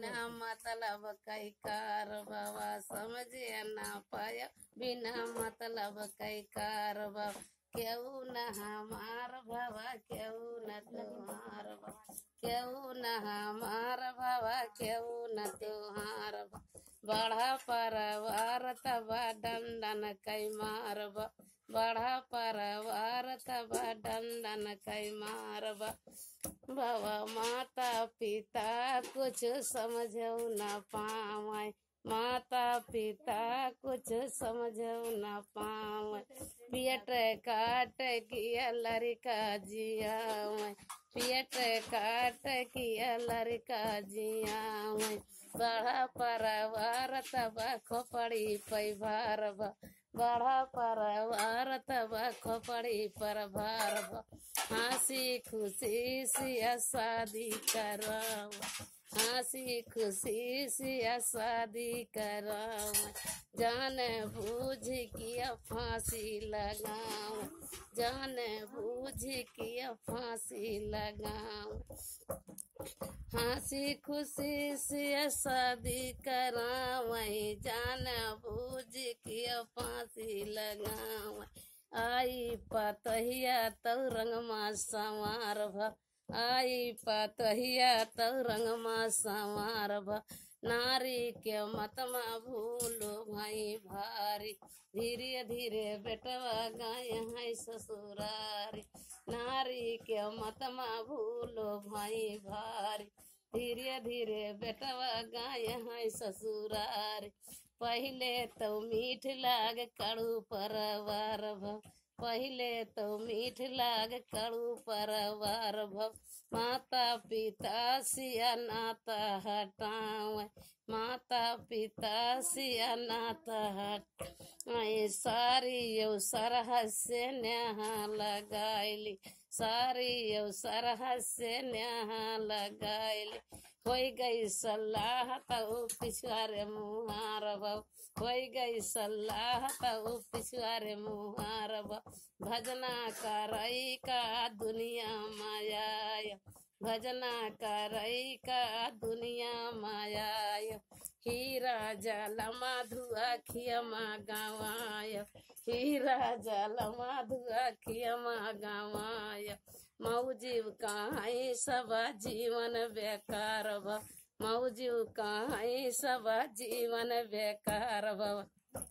बिना मतलब कई कार बाबा समझे ना पाया बिना मतलब कई कार बाबा क्यों न हमार भवा क्यों न तुम्हार क्यों न हमार भवा क्यों न तुम्हार बड़ा परवार तबा डंडन कई मार बड़ा परवार तबा डंडन कई मार बाबा माता पिता कुछ समझ न पावे माता पिता कुछ समझ न पावे पियट काट किया लड़का जिया पियट काट किया लड़का जिया बड़ा परवार तब खोपड़ी पैभार बड़ा पर भारत खोपड़ी पर भार हंसी खुशी सिया शादी करवा हंसी खुशी से शादी कराओ जाने बूझ किया फांसी लगाओ जाने बूझ किया फांसी लगाओ हंसी खुशी से शादी करावई जान बूझ किया फांसी लगाओ आई पतहिया तो रंगमा संवार भ आई पतहिया तरंगमा संवारबा नारी के मतमा भूलो भाई भारी धीरे धीरे बेटवा गाय है ससुरारी नारी के मतमा भूलो भाई भारी धीरे धीरे बेटवा गाय है ससुरारी पहले तो मीठ लाग कड़ू परवार भा पहले तो मीठ लाग करू परवार भव माता पिता सिया नाता हटाव माता पिता सिया नाता हटाए सारी यौ सरहस्य नहा लगाइली सारी यौ सरहस्य नहा लगाइली होई गई सलाह तो पिछुआरे मुँह मारब होई गई सलाह तो पिछुआरे मुँह मारब भजना करई का दुनिया माया भजना करई का दुनिया माया हीरा जलमा धुआ खियमा गावाय हीरा जलमा धुआ खियमा गावाय मऊजीव कहीं सब जीवन बेकार बा मऊजीव कहाँ सब जीवन बेकार बा